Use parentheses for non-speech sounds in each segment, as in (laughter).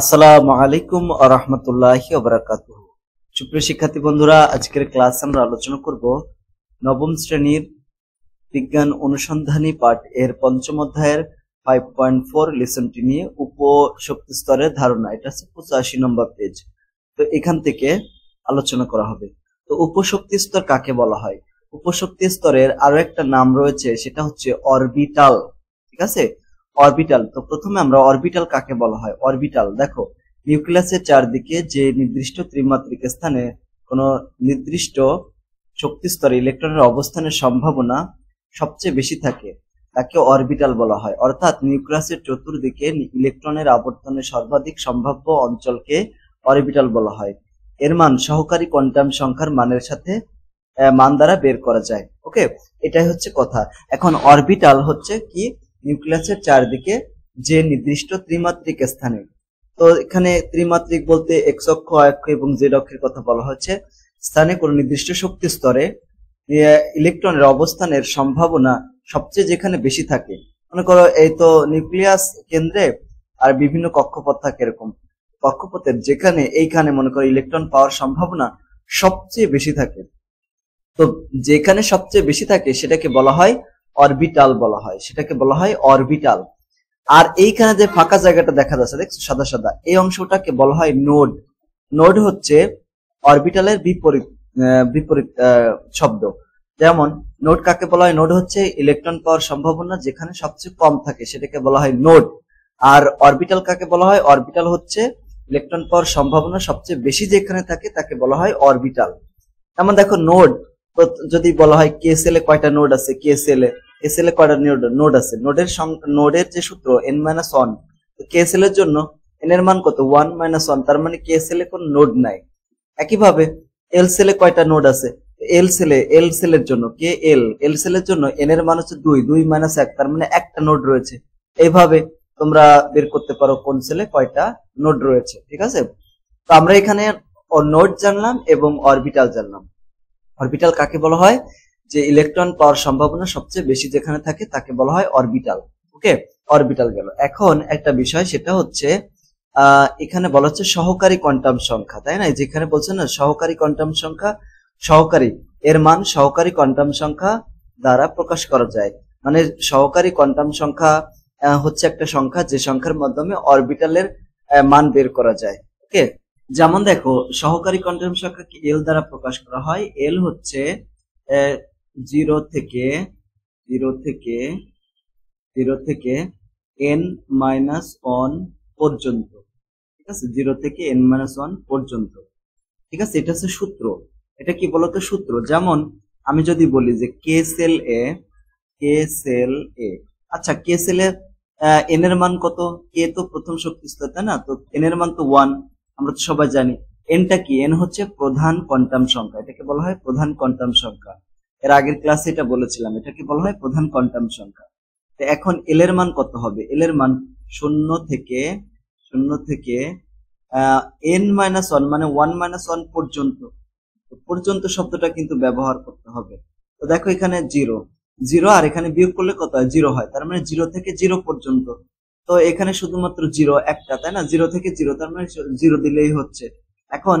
আসসালামু আলাইকুম আরহামতুল্লাহি ওবরাকাত সুপ্রিয় শিক্ষার্থী বন্ধুরা আজকের ক্লাস আমরা আলোচনা করব নবম শ্রেণীর বিজ্ঞান অনুসন্ধানী পাঠ এর পঞ্চম অধ্যায়ের ফাইভ পয়েন্ট ফোর লেসনটি নিয়ে উপশক্তি স্তরের ধারণা এটা হচ্ছে পঁচাশি নম্বর পেজ তো এখান থেকে আলোচনা করা হবে তো উপশক্তি স্তর কাকে বলা হয় উপশক্তি স্তরের আরো একটা নাম রয়েছে সেটা হচ্ছে অরবিটাল ঠিক আছে অরবিটাল তো প্রথমে আমরা অরবিটাল কাকে বলা হয় অরবিটাল দেখো নিউক্লিয়াসের চারদিকে যে নির্দিষ্ট ত্রিমাত্রিক স্থানে কোনো নির্দিষ্ট শক্তিস্তরে ইলেকট্রনের অবস্থানের সম্ভাবনা সবচেয়ে বেশি থাকে তাকে অরবিটাল বলা হয় অর্থাৎ নিউক্লিয়াসের চতুর্দিকে ইলেকট্রনের আবর্তনের সর্বাধিক সম্ভাব্য অঞ্চলকে অরবিটাল বলা হয় এর মান সহকারী কোয়ান্টাম সংখ্যার মানের সাথে মান দ্বারা বের করা যায় ওকে এটাই হচ্ছে কথা এখন অরবিটাল হচ্ছে কি নিউক্লিয়াসের চারদিকে যে নির্দিষ্ট ত্রিমাত্রিক স্থানে তো এখানে ত্রিমাত্রিক বলতে এক্স অক্ষ অক্ষ এবং জেড অক্ষের কথা বলা হচ্ছে স্থানে কোনো নির্দিষ্ট শক্তি স্তরে ইলেকট্রনের অবস্থানের সম্ভাবনা সবচেয়ে যেখানে বেশি থাকে মনে করো এই তো নিউক্লিয়াস কেন্দ্রে আর বিভিন্ন কক্ষপথ থাকে এরকম কক্ষপথের যেখানে এইখানে মনে করো ইলেকট্রন পাওয়ার সম্ভাবনা সবচেয়ে বেশি থাকে তো যেখানে সবচেয়ে বেশি থাকে সেটাকে বলা হয় অরবিটাল বলা হয় সেটাকে বলা হয় অরবিটাল আর এইখানে যে ফাঁকা জায়গাটা দেখা যাচ্ছে দেখছো সাদা সাদা এই অংশটাকে বলা হয় নোড নোড হচ্ছে অরবিটালের বিপরীত বিপরীত শব্দ যেমন নোড কাকে বলা হয় নোড হচ্ছে ইলেকট্রন পাওয়ার সম্ভাবনা যেখানে সবচেয়ে কম থাকে সেটাকে বলা হয় নোড আর অরবিটাল কাকে বলা হয় অরবিটাল হচ্ছে ইলেকট্রন পাওয়ার সম্ভাবনা সবচেয়ে বেশি যেখানে থাকে তাকে বলা হয় অরবিটাল এমন দেখো নোড যদি বলা হয় কেএসএল এ কয়টা নোড আছে কেএসএল এ এসএল এ কয়টা নোড আছে নোডের নোডের যে সূত্র এন মাইনাস ওয়ান কেএসএল এর জন্য এন এর মান কত ওয়ান মাইনাস ওয়ান তার মানে কেএসএল এ কোন নোড নাই একইভাবে এল সেলে কয়টা নোড আছে এল সেলে এল সেলের জন্য কে এল এল সেলের জন্য এন এর মান হচ্ছে দুই দুই মাইনাস এক তার মানে একটা নোড রয়েছে এইভাবে তোমরা বের করতে পারো কোন সেলে কয়টা নোড রয়েছে ঠিক আছে তো আমরা এখানে নোড জানলাম এবং অরবিটাল জানলাম অরবিটাল কাকে বলা হয় যে ইলেকট্রন পাওয়ার সম্ভাবনা সবচেয়ে বেশি যেখানে থাকে তাকে বলা হয় অরবিটাল ওকে অরবিটাল গেল এখন একটা বিষয় সেটা হচ্ছে এখানে বলা হচ্ছে সহকারী কোয়ান্টাম সংখ্যা তাই না যেখানে বলছে না সহকারী কোয়ান্টাম সংখ্যা সহকারী এর মান সহকারী কোয়ান্টাম সংখ্যা দ্বারা প্রকাশ করা যায় মানে সহকারী কোয়ান্টাম সংখ্যা হচ্ছে একটা সংখ্যা যে সংখ্যার মাধ্যমে অরবিটালের মান বের করা যায় ওকে যেমন দেখো সহকারী কোয়ান্টাম কি এল দ্বারা প্রকাশ করা হয় এল হচ্ছে জিরো থেকে জিরো থেকে জিরো থেকে এন মাইনাস ওয়ান পর্যন্ত ঠিক আছে জিরো থেকে এন মাইনাস ওয়ান পর্যন্ত ঠিক আছে এটা হচ্ছে সূত্র এটা কি বলতো সূত্র যেমন আমি যদি বলি যে কে সেল এ কে সেল এ আচ্ছা কে সেল এ এন এর মান কত কে তো প্রথম শক্তি স্তর তাই না তো এন এর মান তো ওয়ান আমরা তো সবাই জানি এনটা কি এন হচ্ছে প্রধান কোয়ান্টাম সংখ্যা এটাকে বলা হয় প্রধান কোয়ান্টাম সংখ্যা এর আগের ক্লাসে এটা বলেছিলাম এটাকে বলা হয় প্রধান কোয়ান্টাম সংখ্যা তো এখন এল এর মান কত হবে এল এর মান শূন্য থেকে শূন্য থেকে এন মাইনাস ওয়ান মানে ওয়ান মাইনাস ওয়ান পর্যন্ত পর্যন্ত শব্দটা কিন্তু ব্যবহার করতে হবে তো দেখো এখানে জিরো জিরো আর এখানে বিয়োগ করলে কত হয় জিরো হয় তার মানে জিরো থেকে জিরো পর্যন্ত তো এখানে শুধুমাত্র জিরো একটা তাই না জিরো থেকে জিরো তার মানে জিরো দিলেই হচ্ছে এখন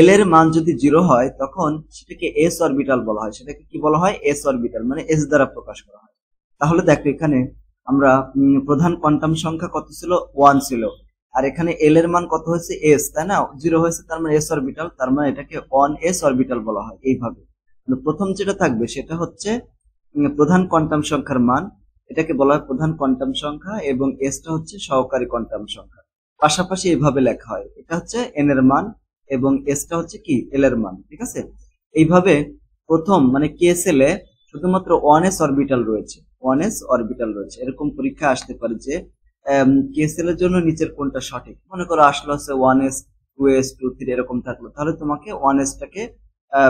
এল এর মান যদি জিরো হয় তখন সেটাকে এস অরবিটাল বলা হয় সেটাকে কি বলা হয় এস অরবিটাল মানে এস দ্বারা প্রকাশ করা হয় তাহলে দেখো এখানে আমরা প্রধান কোয়ান্টাম সংখ্যা কত ছিল ওয়ান ছিল আর এখানে এল এর মান কত হয়েছে এস তাই না জিরো হয়েছে তার মানে এস অরবিটাল তার মানে এটাকে ওয়ান এস অরবিটাল বলা হয় এইভাবে প্রথম যেটা থাকবে সেটা হচ্ছে প্রধান কোয়ান্টাম সংখ্যার মান এটাকে বলা হয় প্রধান কোয়ান্টাম সংখ্যা এবং এসটা হচ্ছে সহকারী কোয়ান্টাম সংখ্যা পাশাপাশি এভাবে লেখা হয় এটা হচ্ছে এন এর মান এবং এসটা হচ্ছে কি এল এর মান ঠিক আছে এইভাবে প্রথম মানে কে এ শুধুমাত্র ওয়ান এস অরবিটাল রয়েছে ওয়ান এস অরবিটাল রয়েছে এরকম পরীক্ষা আসতে পারে যে কে এর জন্য নিচের কোনটা সঠিক মনে করো আসলো আছে one s two s two three এরকম থাকলো তাহলে তোমাকে ওয়ান এসটাকে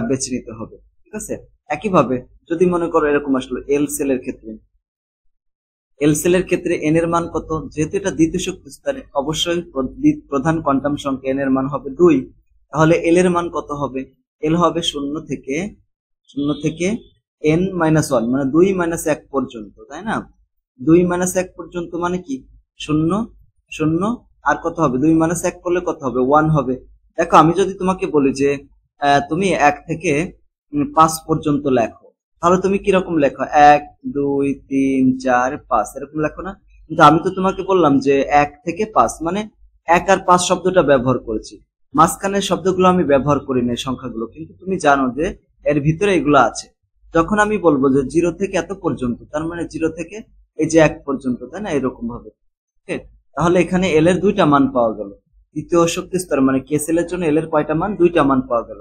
বেছে নিতে হবে ঠিক আছে একইভাবে যদি মনে করো এরকম আসলো এল এর ক্ষেত্রে এল এর ক্ষেত্রে এন এর মান কত যেহেতু এটা দ্বিতীয় শক্তি স্তরে অবশ্যই প্রধান কোয়ান্টাম সংখ্যা এন এর মান হবে দুই তাহলে এল এর মান কত হবে এল হবে শূন্য থেকে শূন্য থেকে এন মাইনাস ওয়ান মানে দুই মাইনাস এক পর্যন্ত তাই না দুই মাইনাস এক পর্যন্ত মানে কি শূন্য শূন্য আর কত হবে দুই মাইনাস এক করলে কত হবে ওয়ান হবে দেখো আমি যদি তোমাকে বলি যে তুমি এক থেকে পাঁচ পর্যন্ত লেখো তাহলে তুমি কিরকম লেখো এক দুই তিন চার পাঁচ এরকম লেখো না কিন্তু আমি তো তোমাকে বললাম যে এক থেকে পাঁচ মানে এক আর পাঁচ শব্দটা ব্যবহার করেছি মাঝখানের শব্দগুলো আমি ব্যবহার করি না সংখ্যাগুলো কিন্তু তুমি জানো যে এর ভিতরে এগুলো আছে যখন আমি বলবো যে জিরো থেকে এত পর্যন্ত তার মানে জিরো থেকে এই যে এক পর্যন্ত তাই না এরকম ভাবে তাহলে এখানে এল এর দুইটা মান পাওয়া গেল দ্বিতীয় শক্তি স্তর মানে কেস এল এর জন্য এল এর কয়টা মান দুইটা মান পাওয়া গেল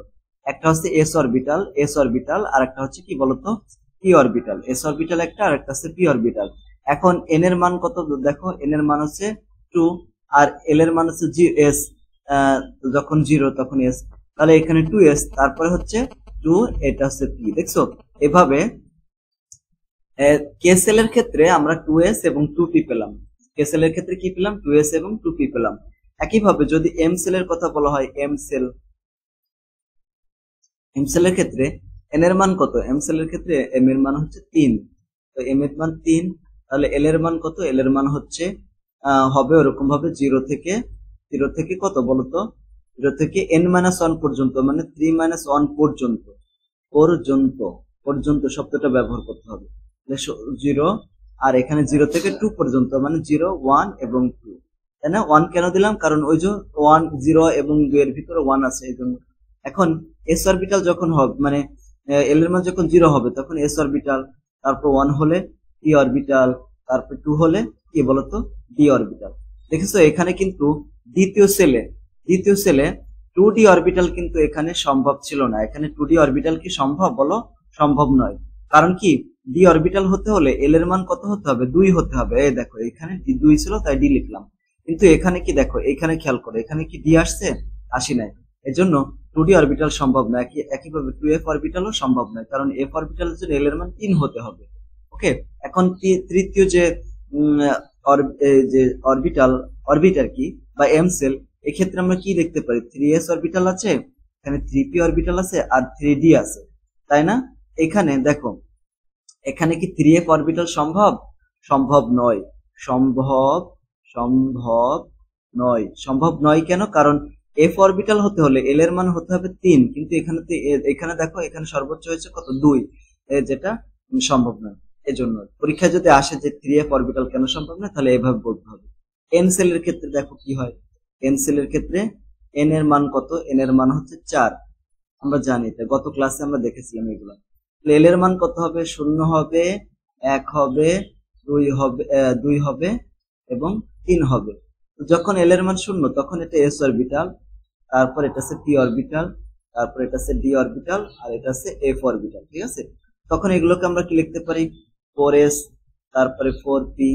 একটা হচ্ছে এস অরবিটাল এস অরবিটাল আর একটা হচ্ছে কি বলতো পি অরবিটাল এস অরবিটাল একটা আর একটা হচ্ছে পি অরবিটাল এখন এন এর মান কত দেখো এন এর মান হচ্ছে টু আর এল এর মান হচ্ছে জি এস যখন জিরো তখন এস তাহলে এখানে টু এস তারপরে হচ্ছে টু এটা হচ্ছে পি দেখছো এভাবে কেসেল এর ক্ষেত্রে আমরা টু এস এবং টু পি পেলাম কেসেল এর ক্ষেত্রে কি পেলাম টু এস এবং টু পি পেলাম একইভাবে যদি এম সেল এর কথা বলা হয় এম সেল এম সেল এর ক্ষেত্রে এন এর মান কত এম সেল এর ক্ষেত্রে এম এর মান হচ্ছে তিন তো এম এর মান তিন তাহলে এল এর মান কত এল এর মান হচ্ছে হবে ওরকম ভাবে জিরো থেকে জিরো থেকে কত বলতো জিরো থেকে এন মাইনাস ওয়ান পর্যন্ত মানে থ্রি মাইনাস ওয়ান পর্যন্ত পর্যন্ত পর্যন্ত শব্দটা ব্যবহার করতে হবে জিরো আর এখানে জিরো থেকে টু পর্যন্ত মানে জিরো ওয়ান এবং টু তাই না ওয়ান কেন দিলাম কারণ ওই যে ওয়ান জিরো এবং দুই এর ভিতরে ওয়ান আছে এই জন্য এখন এস অরবিটাল যখন হবে মানে এল এর মান যখন জিরো হবে তখন এস অরবিটাল তারপর ওয়ান হলে টি অরবিটাল তারপর টু হলে কি বলতো ডি অরবিটাল দেখেছো এখানে কিন্তু দ্বিতীয় সেলে দ্বিতীয় সেলে টু ডি অরবিটাল কিন্তু এখানে সম্ভব ছিল না এখানে টু ডি অরবিটাল কি সম্ভব বলো সম্ভব নয় কারণ কি ডি অরবিটাল হতে হলে এল এর মান কত হতে হবে দুই হতে হবে এই দেখো এখানে ডি দুই ছিল তাই ডি লিখলাম কিন্তু এখানে কি দেখো এখানে খেয়াল করো এখানে কি ডি আসছে আসি নাই এজন্য টু ডি অরবিটাল সম্ভব নয় একইভাবে টু এফ অরবিটালও সম্ভব নয় কারণ এফ অরবিটালের জন্য এল এর মান তিন হতে হবে ওকে এখন তৃতীয় যে যে অরবিটাল অরবিট আর কি বা এম সেল এক্ষেত্রে আমরা কি দেখতে পারি থ্রি এস অরবিটাল আছে এখানে থ্রি পি অরবিটাল আছে আর থ্রি আছে তাই না এখানে দেখো এখানে কি থ্রি এফ অরবিটাল সম্ভব সম্ভব নয় সম্ভব সম্ভব নয় সম্ভব নয় কেন কারণ এফ অরবিটাল হতে হলে এল এর মান হতে হবে তিন কিন্তু এখানে এখানে দেখো এখানে সর্বোচ্চ হয়েছে কত দুই যেটা সম্ভব নয় এজন্য পরীক্ষায় যদি আসে যে থ্রি এফ অরবিটাল কেন সম্ভব না তাহলে এভাবে বলতে হবে এন সেলের ক্ষেত্রে দেখো কি হয় এন সেলের ক্ষেত্রে এন এর মান কত এন এর মান হচ্ছে চার আমরা জানি গত ক্লাসে আমরা দেখেছিলাম এগুলো এল এর মান কত হবে শূন্য হবে এক হবে দুই হবে দুই হবে এবং তিন হবে যখন এল এর মান শূন্য তখন এটা এস অরবিটাল তারপর এটা হচ্ছে টি অরবিটাল তারপর এটা হচ্ছে ডি অরবিটাল আর এটা হচ্ছে এফ অরবিটাল ঠিক আছে তখন এগুলোকে আমরা কি লিখতে পারি ফোর এস তারপরে ফোর পি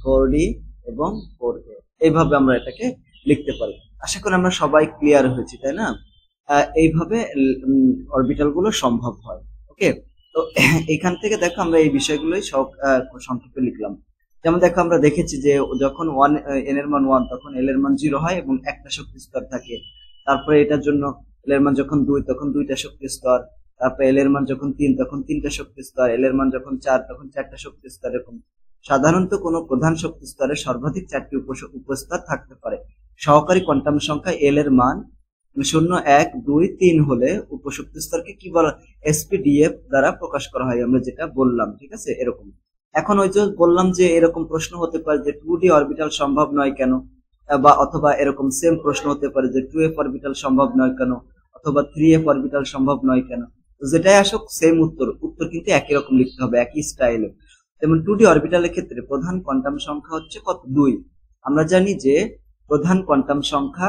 ফোর ডি এবং ফোর এ এইভাবে আমরা এটাকে লিখতে পারি আশা করি আমরা সবাই ক্লিয়ার হয়েছি তাই না এইভাবে গুলো সম্ভব হয় ওকে তো (clears throat) এখান থেকে দেখো আমরা এই বিষয়গুলোই সব সংক্ষেপে লিখলাম যেমন দেখো আমরা দেখেছি যে যখন ওয়ান এন এর মান ওয়ান তখন এল এর মান জিরো হয় এবং একটা শক্তি স্তর থাকে তারপরে এটার জন্য এল এর মান যখন দুই তখন দুইটা শক্তি স্তর তারপর এল এর মান যখন তিন তখন তিনটা শক্তি স্তর এল এর মান যখন চার তখন চারটা শক্তি স্তর এরকম সাধারণত কোনো প্রধান শক্তি স্তরে সর্বাধিক চারটি উপস্তর থাকতে পারে সহকারী কোয়ান্টাম সংখ্যা এল এর মান শূন্য এক দুই তিন হলে উপশক্তি স্তরকে কি বলা এসপিডিএফ দ্বারা প্রকাশ করা হয় আমরা যেটা বললাম ঠিক আছে এরকম এখন ওই যে বললাম যে এরকম প্রশ্ন হতে পারে যে টু ডি অরবিটাল সম্ভব নয় কেন বা অথবা এরকম সেম প্রশ্ন হতে পারে যে টু এফ অরবিটাল সম্ভব নয় কেন অথবা থ্রি এফ অরবিটাল সম্ভব নয় কেন যেটাই আসুক সেম উত্তর উত্তর কিন্তু একই রকম লিখতে হবে একই স্টাইলে যেমন টু ডি অরবিটালের ক্ষেত্রে প্রধান কোয়ান্টাম সংখ্যা হচ্ছে কত দুই আমরা জানি যে প্রধান কোয়ান্টাম সংখ্যা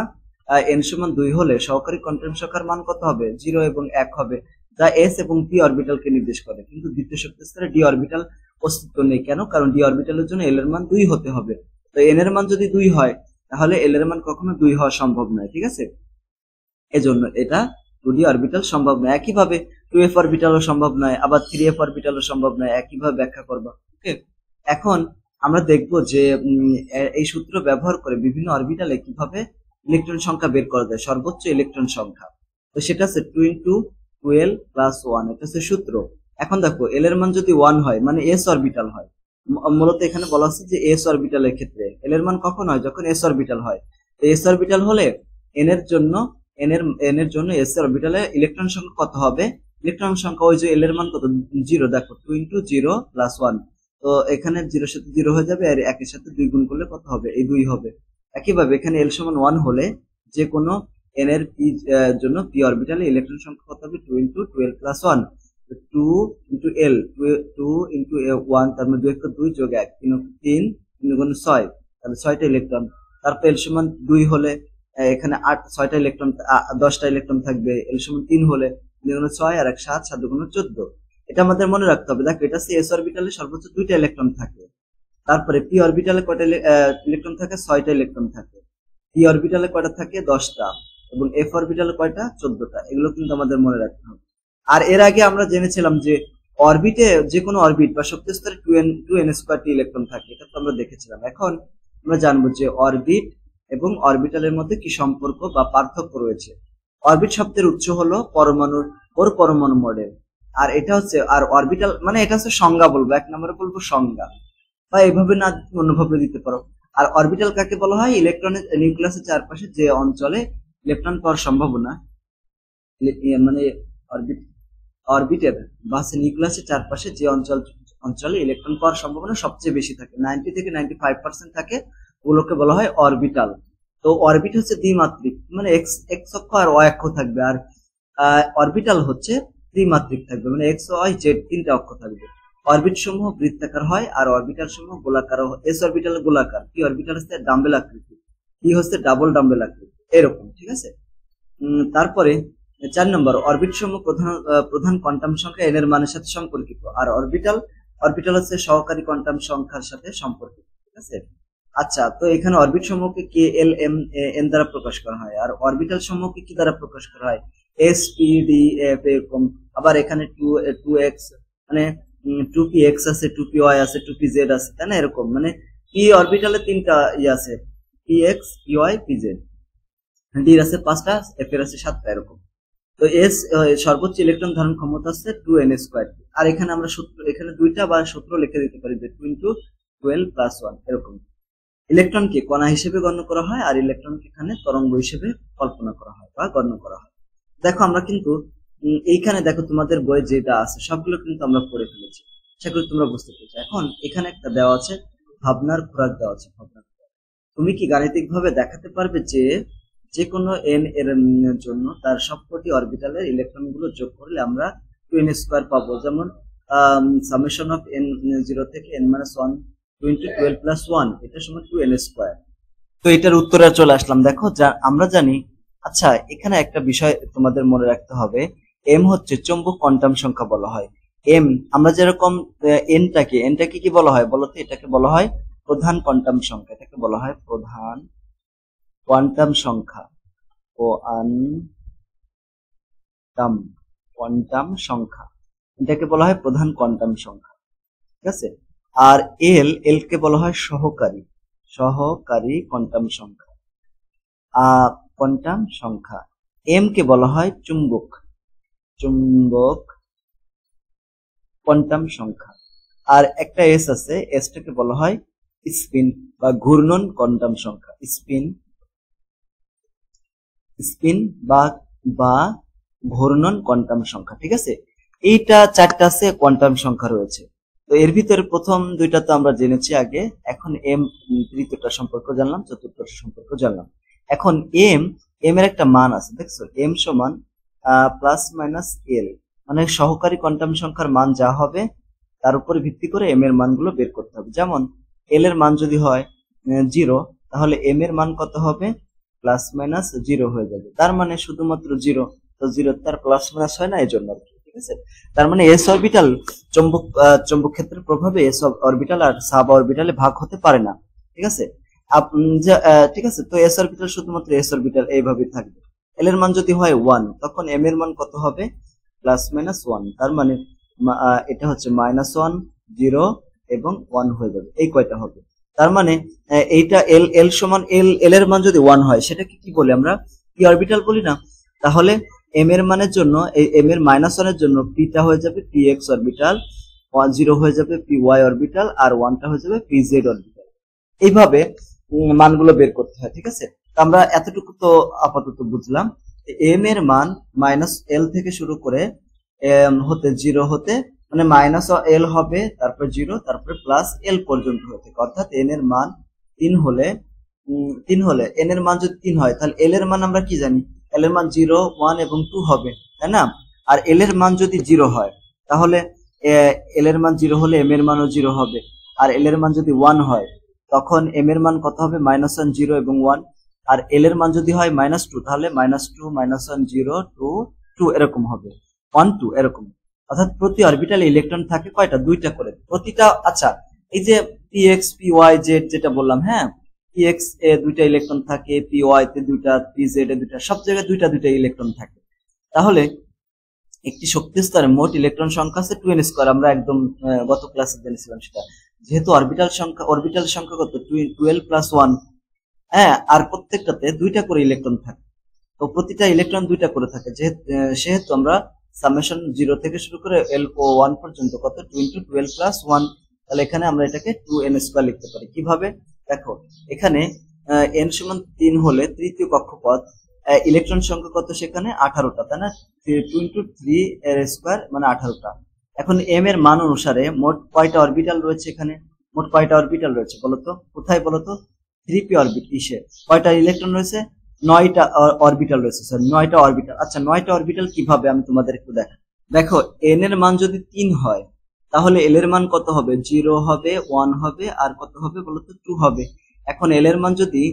এন সমান দুই হলে সহকারী কোয়ান্টাম সংখ্যার মান কত হবে জিরো এবং এক হবে যা এস এবং পি অরবিটালকে নির্দেশ করে কিন্তু দ্বিতীয় শক্তি স্তরে ডি অরবিটাল অস্তিত্ব নেই কেন কারণ ডি অরবিটালের জন্য এল এর মান দুই হতে হবে তো এন এর মান যদি দুই হয় তাহলে এল এর মান কখনো দুই হওয়া সম্ভব নয় ঠিক আছে এজন্য এটা টু ডি অরবিটাল সম্ভব নয় একইভাবে টু এফ অরবিটালও সম্ভব নয় আবার থ্রি এফ অরবিটালও সম্ভব নয় একইভাবে ব্যাখ্যা করবা ওকে এখন আমরা দেখব যে এই সূত্র ব্যবহার করে বিভিন্ন অরবিটালে কিভাবে ইলেকট্রন সংখ্যা বের করা যায় সর্বোচ্চ ইলেকট্রন সংখ্যা তো সেটা হচ্ছে two into twelve plus one এটা হচ্ছে সূত্র এখন দেখো এল এর মান যদি ওয়ান হয় মানে এস অরবিটাল হয় মূলত এখানে বলা হচ্ছে যে এস অরবিটালের ক্ষেত্রে এল এর মান কখন হয় যখন এস অরবিটাল হয় তো এস অরবিটাল হলে এন এর জন্য এন এর এন এর জন্য এস অরবিটালে ইলেকট্রন সংখ্যা কত হবে ইলেকট্রন সংখ্যা ওই যে এল এর মান কত জিরো দেখো two into zero plus one তো এখানে জিরোর সাথে জিরো হয়ে যাবে আর একের সাথে দুই গুণ করলে কত হবে এই দুই হবে একইভাবে এখানে এল সমান ওয়ান হলে যে কোনো এন এর পি জন্য পি অরবিটালে ইলেকট্রন সংখ্যা কত হবে two into twelve plus one two into l two into one তার মধ্যে মানে দুই দুই যোগ এক তিন তিন তিন গুণ ছয় তাহলে ছয়টা ইলেকট্রন তারপর এল সমান দুই হলে এখানে আট ছয়টা ইলেকট্রন দশটা ইলেকট্রন থাকবে এল সমান তিন হলে দুগুণ ছয় আর এক সাত সাত দুগুণ চোদ্দ এটা আমাদের মনে রাখতে হবে দেখো এটা এস অরবিটালে সর্বোচ্চ দুইটা ইলেকট্রন থাকে তারপরে পি অরবিটালে কয়টা ইলেকট্রন থাকে ছয়টা ইলেকট্রন থাকে পি অরবিটালে কয়টা থাকে দশটা এবং এফ অরবিটালে কয়টা চোদ্দটা এগুলো কিন্তু আমাদের মনে রাখতে হবে আর এর আগে আমরা জেনেছিলাম যে অরবিটে যে কোনো অরবিট বা শক্তি স্তরে টু এন টু এন স্কোয়ারটি ইলেকট্রন থাকে এটা তো আমরা দেখেছিলাম এখন আমরা জানবো যে অরবিট এবং অরবিটালের মধ্যে কি সম্পর্ক বা পার্থক্য রয়েছে অরবিট শব্দের উৎস হলো পরমাণুর ওর পরমাণু মডেল আর এটা হচ্ছে আর অরবিটাল মানে এটা হচ্ছে সংজ্ঞা বলবো এক নম্বরে বলবো সংজ্ঞা বা এভাবে না অন্যভাবে দিতে পারো আর অরবিটাল কাকে বলা হয় ইলেকট্রনের নিউক্লিয়াসের চারপাশে যে অঞ্চলে ইলেকট্রন পাওয়ার সম্ভাবনা মানে অরবিট অরবিটের বা নিউক্লিয়াসের চারপাশে যে অঞ্চল অঞ্চলে ইলেকট্রন পাওয়ার সম্ভাবনা সবচেয়ে বেশি থাকে নাইনটি থেকে নাইনটি ফাইভ পার্সেন্ট থাকে ওগুলোকে বলা হয় অরবিটাল তো অরবিট হচ্ছে দ্বিমাত্রিক মানে এক্স এক্স অক্ষ আর ওয়াই অক্ষ থাকবে আর অরবিটাল হচ্ছে ত্রিমাত্রিক থাকবে মানে এক্স ওয়াই জেড তিনটা অক্ষ থাকবে অরবিট সমূহ বৃত্তাকার হয় আর অরবিটাল সমূহ গোলাকার এস অরবিটাল গোলাকার কি অরবিটাল হচ্ছে ডাম্বেল আকৃতি কি হচ্ছে ডাবল ডাম্বেল আকৃতি এরকম ঠিক আছে তারপরে চার নম্বর অরবিট সমূহ প্রধান প্রধান কোয়ান্টাম সংখ্যা এন এর মানের সাথে সম্পর্কিত আর অরবিটাল অরবিটাল হচ্ছে সহকারী কোয়ান্টাম সংখ্যার সাথে সম্পর্কিত ঠিক আছে আচ্ছা তো এখানে অরবিট সমূহকে কে এল এম এন দ্বারা প্রকাশ করা হয় আর অরবিটাল সমূহকে কি দ্বারা প্রকাশ করা হয় এস পি ডি এফ এরকম আবার এখানে টু টু এক্স মানে টু পি এক্স আছে টু পি ওয়াই আছে টু পি জেড আছে তাই না এরকম মানে পি অরবিটালে তিনটা ইয়ে আছে p x P y p z ডির আছে পাঁচটা এফ এর আছে সাতটা এরকম তো এস সর্বোচ্চ ইলেকট্রন ধারণ ক্ষমতা আছে টু এন স্কোয়ার আর এখানে আমরা সূত্র এখানে দুইটা বা সূত্র লিখে দিতে পারি যে two into twelve plus one এরকম ইলেকট্রনকে কণা হিসেবে গণ্য করা হয় আর ইলেকট্রনকে এখানে তরঙ্গ হিসেবে কল্পনা করা হয় বা গণ্য করা হয় দেখো আমরা কিন্তু এইখানে দেখো তোমাদের বইয়ে যেটা আছে সবগুলো কিন্তু আমরা পড়ে ফেলেছি সেগুলো তোমরা বুঝতে পেরেছো এখন এখানে একটা দেওয়া আছে ভাবনার খোরাক দেওয়া আছে ভাবনার তুমি কি ভাবে দেখাতে পারবে যে যে কোনো এন এর জন্য তার সবকটি অরবিটালের গুলো যোগ করলে আমরা টু এন স্কোয়ার পাবো যেমন সামেশন অফ এন জিরো থেকে এন মাইনাস ওয়ান এটার তো এটার উত্তরে চলে আসলাম দেখো যা আমরা জানি আচ্ছা এখানে একটা বিষয় তোমাদের মনে রাখতে হবে এম হচ্ছে চৌম্বক কোয়ান্টাম সংখ্যা বলা হয় এম আমরা যেরকম এনটাকে এনটাকে কি বলা হয় বলতে এটাকে বলা হয় প্রধান কোয়ান্টাম সংখ্যা এটাকে বলা হয় প্রধান কোয়ান্টাম সংখ্যা কোয়ান্টাম কোয়ান্টাম সংখ্যা এটাকে বলা হয় প্রধান কোয়ান্টাম সংখ্যা ঠিক আছে আর এল এলকে বলা হয় সহকারী সহকারী কোয়ান্টাম সংখ্যা আর কোয়ান্টাম সংখ্যা এম কে বলা হয় চুম্বক চুম্বক কোয়ান্টাম সংখ্যা আর একটা এস আছে এসটাকে বলা হয় স্পিন বা ঘূর্ণন কোয়ান্টাম সংখ্যা স্পিন স্পিন বা বা ঘূর্ণন কোয়ান্টাম সংখ্যা ঠিক আছে এইটা চারটা আছে কোয়ান্টাম সংখ্যা রয়েছে তো এর ভিতরে প্রথম দুইটা তো আমরা জেনেছি আগে এখন এম তৃতীয়টা সম্পর্ক জানলাম চতুর্থটা সম্পর্ক জানলাম এখন এম এম এর একটা মান আছে দেখছো এম সমান প্লাস মাইনাস এল মানে সহকারী কোয়ান্টাম সংখ্যার মান যা হবে তার উপর ভিত্তি করে এম এর মানগুলো বের করতে হবে যেমন এল এর মান যদি হয় জিরো তাহলে এম এর মান কত হবে প্লাস মাইনাস জিরো হয়ে যাবে তার মানে শুধুমাত্র জিরো তো জিরো তার প্লাস মাইনাস হয় না জন্য আর কি ঠিক তার মানে এস অরবিটাল চৌম্বক চৌম্বক ক্ষেত্রের প্রভাবে এস অরবিটাল আর সাব অরবিটালে ভাগ হতে পারে না ঠিক আছে ঠিক আছে তো এস অরবিটাল শুধুমাত্র এস অরবিটাল এইভাবে থাকবে এল এর মান যদি হয় ওয়ান তখন এম এর মান কত হবে প্লাস মাইনাস ওয়ান তার মানে এটা হচ্ছে মাইনাস ওয়ান জিরো এবং ওয়ান হয়ে যাবে এই কয়টা হবে তার মানে এইটা এল এল সমান এল এল এর মান যদি ওয়ান হয় সেটাকে কি বলে আমরা কি অরবিটাল বলি না তাহলে এম এর মানের জন্য এই এম এর মাইনাস ওয়ানের জন্য পিটা হয়ে যাবে পি এক্স অরবিটাল জিরো হয়ে যাবে পি ওয়াই অরবিটাল আর ওয়ানটা হয়ে যাবে পি জেড অরবিটাল এইভাবে মানগুলো বের করতে হয় ঠিক আছে আমরা এতটুকু তো আপাতত বুঝলাম এম এর মান মাইনাস এল থেকে শুরু করে হতে জিরো হতে মানে মাইনাস এল হবে তারপর জিরো তারপরে প্লাস এল পর্যন্ত হতে অর্থাৎ এন এর মান তিন হলে তিন হলে এন এর মান যদি তিন হয় তাহলে এল এর মান আমরা কি জানি এল এর মান জিরো ওয়ান এবং টু হবে তাই না আর এল এর মান যদি জিরো হয় তাহলে এল এর মান জিরো হলে এম এর মানও জিরো হবে আর এল এর মান যদি ওয়ান হয় তখন এম এর মান কত হবে মাইনাস ওয়ান জিরো এবং ওয়ান আর এল এর মান যদি হয় মাইনাস টু তাহলে minus two minus one zero two two এরকম হবে ওয়ান টু এরকম অর্থাৎ প্রতি অরবিটালে ইলেকট্রন থাকে কয়টা দুইটা করে প্রতিটা আচ্ছা এই যে P x P Y Z যেটা বললাম হ্যাঁ পিএক্স এ দুইটা ইলেকট্রন থাকে পি ওয়াই তে দুইটা পি জেড এ দুইটা সব জায়গায় দুইটা দুইটা ইলেকট্রন থাকে তাহলে একটি শক্তি স্তরে মোট ইলেকট্রন সংখ্যা আছে টু এন স্কোয়ার আমরা একদম গত ক্লাসে জেনেছিলাম সেটা যেহেতু অরবিটাল সংখ্যা অরবিটাল সংখ্যা কত টুয়েলভ প্লাস ওয়ান হ্যাঁ আর প্রত্যেকটাতে দুইটা করে ইলেকট্রন থাকে তো প্রতিটা ইলেকট্রন দুইটা করে থাকে সেহেতু আমরা সামেশন জিরো থেকে শুরু করে এল ও ওয়ান পর্যন্ত কত two into twelve plus one তাহলে এখানে আমরা এটাকে টু এন স্কোয়ার লিখতে পারি কিভাবে দেখো এখানে এন সমান তিন হলে তৃতীয় কক্ষপথ ইলেকট্রন সংখ্যা কত সেখানে আঠারোটা তাই না টু ইন্টু থ্রি এর স্কোয়ার মানে আঠারোটা এখন এম এর মান অনুসারে মোট কয়টা অরবিটাল রয়েছে এখানে মোট কয়টা অরবিটাল রয়েছে বলতো কোথায় বলতো থ্রি পি অরবিট ইসে কয়টা ইলেকট্রন রয়েছে নয়টা অরবিটাল রয়েছে স্যার নয়টা অরবিটাল আচ্ছা নয়টা অরবিটাল কিভাবে আমি তোমাদের একটু দেখা দেখো এন এর মান যদি তিন হয় তাহলে এল এর মান কত হবে জিরো হবে ওয়ান হবে আর কত হবে বলতো টু হবে এখন এল এর মান যদি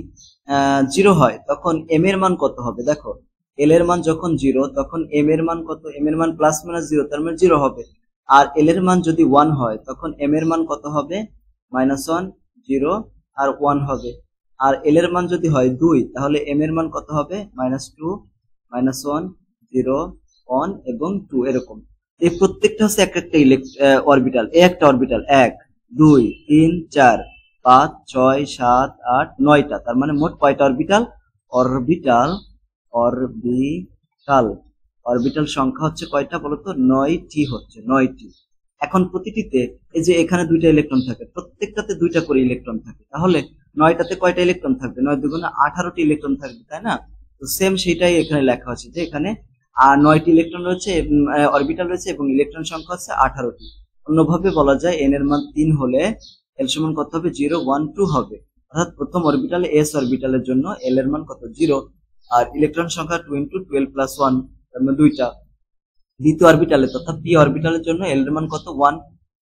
জিরো হয় তখন এম এর মান কত হবে দেখো এল এর মান যখন জিরো তখন এম এর মান কত এম এর মান প্লাস মাইনাস জিরো তার মানে জিরো হবে আর এল এর মান যদি ওয়ান হয় তখন এম এর মান কত হবে মাইনাস ওয়ান জিরো আর ওয়ান হবে আর এল এর মান যদি হয় দুই তাহলে এম এর মান কত হবে minus two minus one zero one এবং টু এরকম এই প্রত্যেকটা হচ্ছে এক একটা অরবিটাল এই একটা অরবিটাল এক দুই তিন চার পাঁচ ছয় সাত আট নয়টা তার মানে মোট কয়টা অরবিটাল অরবিটাল অরবিটাল অরবিটাল সংখ্যা হচ্ছে কয়টা বলতো নয়টি হচ্ছে নয়টি এখন প্রতিটিতে এই যে এখানে দুইটা ইলেকট্রন থাকে প্রত্যেকটাতে দুইটা করে ইলেকট্রন থাকে তাহলে নয়টাতে কয়টা ইলেকট্রন থাকবে নয় দুগুণে আঠারোটি ইলেকট্রন থাকবে তাই না তো সেম সেটাই এখানে লেখা আছে যে এখানে আর নয়টি ইলেকট্রন রয়েছে অরবিটাল রয়েছে এবং ইলেকট্রন সংখ্যা হচ্ছে আঠারোটি অন্যভাবে বলা যায় এন এর মান তিন হলে এল সমান কত হবে জিরো ওয়ান টু হবে অর্থাৎ প্রথম অরবিটাল এস অরবিটালের জন্য এল এর মান কত জিরো আর ইলেকট্রন সংখ্যা two into twelve plus one তার মানে দুইটা দ্বিতীয় অরবিটালে তথা পি অরবিটালের জন্য এল এর মান কত ওয়ান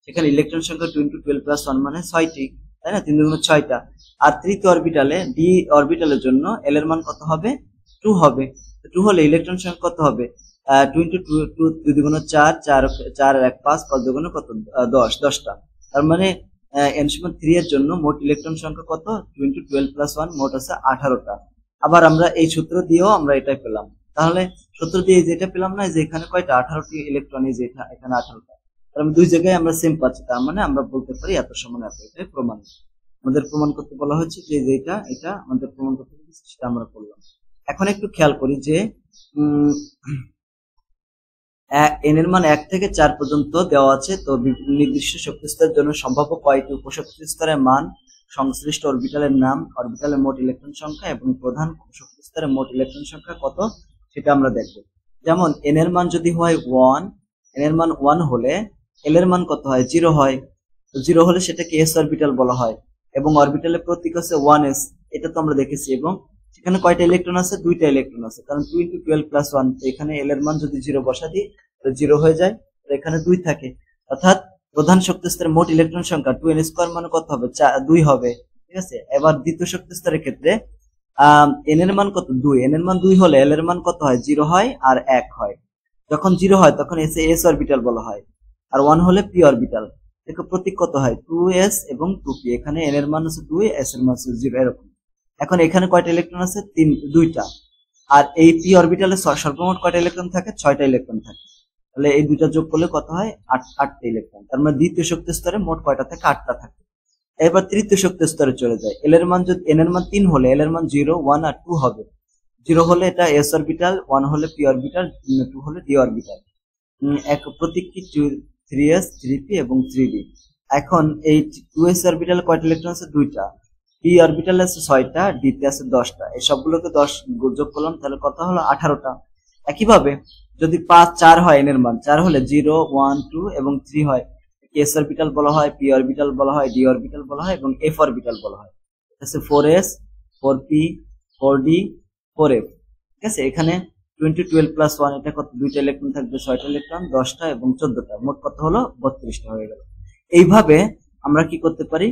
সেখানে ইলেকট্রন সংখ্যা two into twelve plus one মানে ছয়টি তাই না তিন দুগুণ ছয়টা আর তৃতীয় অরবিটালে ডি অরবিটালের জন্য এল এর মান কত হবে টু হবে টু হলে ইলেকট্রন সংখ্যা কত হবে টু ইন্টু টু টু দুই দুগুণ চার চার চার এক পাঁচ পাঁচ দুগুণ কত দশ দশটা তার মানে এন থ্রি এর জন্য মোট ইলেকট্রন সংখ্যা কত two into twelve plus one মোট আছে আঠারোটা আবার আমরা এই সূত্র দিয়েও আমরা এটাই পেলাম তাহলে সূত্র দিয়ে যেটা পেলাম না যে এখানে কয়টা আঠারোটি ইলেকট্রন এই যে এখানে আঠারোটা মানে, দুই জায়গায় আমরা সেম পাচ্ছি তার মানে আমরা বলতে পারি এত সমান এত এটাই প্রমাণ আমাদের প্রমাণ করতে বলা হচ্ছে যে যেটা এটা আমাদের প্রমাণ করতে সেটা আমরা করলাম এখন একটু খেয়াল করি যে এন এর মান এক থেকে চার পর্যন্ত দেওয়া আছে তো নির্দিষ্ট স্তরের জন্য সম্ভাব্য কয়টি উপশক্তি স্তরের মান সংশ্লিষ্ট অরবিটালের নাম অরবিটালের মোট ইলেকট্রন সংখ্যা এবং প্রধান শক্তি স্তরের মোট ইলেকট্রন সংখ্যা কত সেটা আমরা দেখব যেমন এন এর মান যদি হয় ওয়ান এন এর মান ওয়ান হলে এল এর মান কত হয় জিরো হয় তো জিরো হলে সেটাকে এস অরবিটাল বলা হয় এবং অরবিটালের প্রতীক আছে ওয়ান এস এটা তো আমরা দেখেছি এবং এখানে কয়টা ইলেকট্রন আছে দুইটা ইলেকট্রন আছে কারণ two into twelve plus one এখানে এল এর মান যদি জিরো বসা দিই তাহলে জিরো হয়ে যায় তো এখানে দুই থাকে অর্থাৎ প্রধান শক্তি স্তরের মোট ইলেকট্রন সংখ্যা টু এন স্কোয়ার মানে কত হবে দুই হবে ঠিক আছে এবার দ্বিতীয় শক্তি স্তরের ক্ষেত্রে এন এর মান কত দুই এন এর মান দুই হলে এল এর মান কত হয় জিরো হয় আর এক হয় যখন জিরো হয় তখন এসে এস অরবিটাল বলা হয় আর ওয়ান হলে পি অরবিটাল দেখো প্রতীক কত হয় টু এস এবং টু পি এখানে এন এর মান হচ্ছে দুই এস এর মান হচ্ছে জিরো এরকম এখন এখানে কয়টা ইলেকট্রন আছে তিন দুইটা আর এই পি অরবিটালে সর্বমোট কয়টা ইলেকট্রন থাকে ছয়টা ইলেকট্রন থাকে তাহলে এই দুইটা যোগ করলে কত হয় আট আটটা ইলেকট্রন তার মানে দ্বিতীয় শক্তি স্তরে মোট কয়টা থাকে আটটা থাকে এবার তৃতীয় শক্তি স্তরে চলে যায় এল এর মান যদি এন এর মান তিন হলে এল এর মান জিরো ওয়ান আর টু হবে জিরো হলে এটা এস অরবিটাল ওয়ান হলে পি অরবিটাল টু হলে ডি অরবিটাল এক প্রতীকটি two three S three P এবং থ্রি ডি এখন এই টু এস অরবিটাল কয়টা ইলেকট্রন আছে দুইটা পি অরবিটাল আছে ছয়টা ডিতে আছে দশটা এই সবগুলোকে দশ যোগ করলাম তাহলে কত হলো আঠারোটা একইভাবে যদি পাঁচ চার হয় এনের মান চার হলে জিরো ওয়ান টু এবং থ্রি হয় এস অরবিটাল বলা হয় পি অরবিটাল বলা হয় ডি অরবিটাল বলা হয় এবং এফ অরবিটাল বলা হয় আছে four S four P four D four F ঠিক আছে এখানে টোয়েন্টি টুয়েলভ প্লাস ওয়ান এটা কত দুইটা ইলেকট্রন থাকবে ছয়টা ইলেকট্রন দশটা এবং চোদ্দটা মোট কত হলো বত্রিশটা হয়ে গেল এইভাবে আমরা কি করতে পারি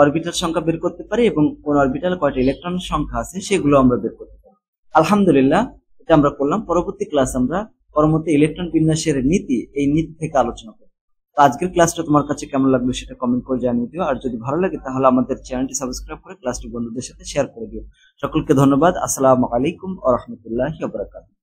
অরবিটাল সংখ্যা বের করতে পারি এবং কোন অরবিটাল কয়টা ইলেকট্রন সংখ্যা আছে সেগুলো আমরা বের করতে পারি আলহামদুলিল্লাহ এটা আমরা করলাম পরবর্তী ক্লাস আমরা পরবর্তী ইলেকট্রন বিন্যাসের নীতি এই নীতি থেকে আলোচনা করব তো আজকের ক্লাসটা তোমার কাছে কেমন লাগলো সেটা কমেন্ট করে জানিয়ে দিও আর যদি ভালো লাগে তাহলে আমাদের চ্যানেলটি সাবস্ক্রাইব করে ক্লাসটি বন্ধুদের সাথে শেয়ার করে দিও সকলকে ধন্যবাদ আসসালামু আলাইকুম আ রহমতুল্লাহ